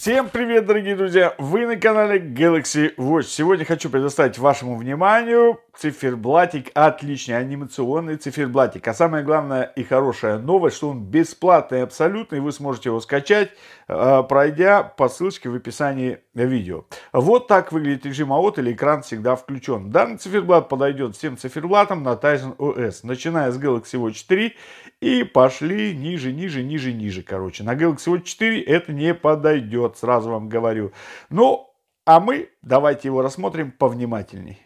Всем привет, дорогие друзья! Вы на канале Galaxy Watch. Сегодня хочу предоставить вашему вниманию циферблатик отличный, анимационный циферблатик. А самое главное и хорошая новость, что он бесплатный абсолютно, и вы сможете его скачать, э, пройдя по ссылочке в описании видео. Вот так выглядит режим АОТ или экран всегда включен. Данный циферблат подойдет всем циферблатам на Tizen OS, начиная с Galaxy Watch 3 и пошли ниже, ниже, ниже, ниже, короче. На Galaxy Watch 4 это не подойдет вот сразу вам говорю. Ну, а мы давайте его рассмотрим повнимательней.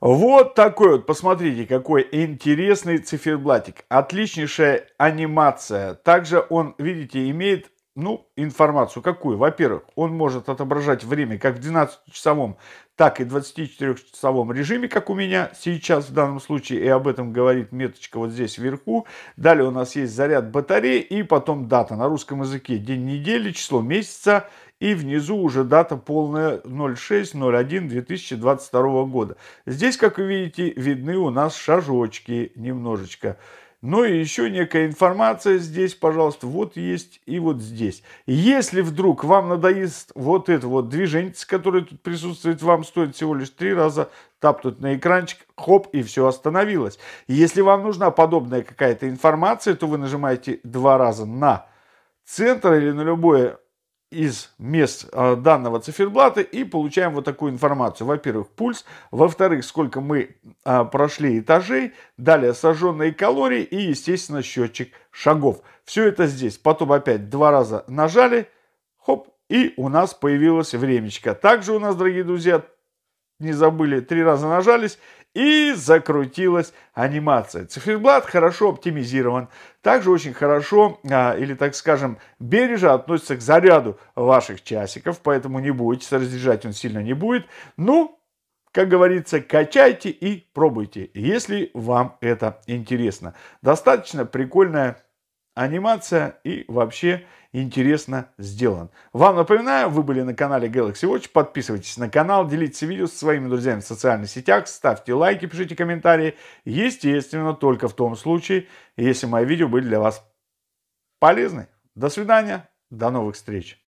Вот такой вот, посмотрите, какой интересный циферблатик. Отличнейшая анимация. Также он, видите, имеет ну, информацию какую? Во-первых, он может отображать время как в 12-часовом, так и 24-часовом режиме, как у меня сейчас в данном случае. И об этом говорит меточка вот здесь вверху. Далее у нас есть заряд батареи и потом дата на русском языке. День недели, число месяца и внизу уже дата полная 06-01-2022 года. Здесь, как вы видите, видны у нас шажочки немножечко. Ну и еще некая информация здесь, пожалуйста, вот есть и вот здесь. Если вдруг вам надоест вот это вот движение, которое тут присутствует, вам стоит всего лишь три раза тапнуть на экранчик, хоп, и все остановилось. Если вам нужна подобная какая-то информация, то вы нажимаете два раза на центр или на любое из мест а, данного циферблата и получаем вот такую информацию. Во-первых, пульс, во-вторых, сколько мы а, прошли этажей, далее сожженные калории и, естественно, счетчик шагов. Все это здесь. Потом опять два раза нажали, хоп, и у нас появилось времечко. Также у нас, дорогие друзья, не забыли, три раза нажались, и закрутилась анимация. Циферблат хорошо оптимизирован, также очень хорошо, а, или так скажем, бережно относится к заряду ваших часиков, поэтому не бойтесь, разряжать он сильно не будет. Ну, как говорится, качайте и пробуйте, если вам это интересно. Достаточно прикольная анимация и вообще интересно сделан. Вам напоминаю, вы были на канале Galaxy Watch, подписывайтесь на канал, делитесь видео со своими друзьями в социальных сетях, ставьте лайки, пишите комментарии, естественно, только в том случае, если мои видео были для вас полезны. До свидания, до новых встреч!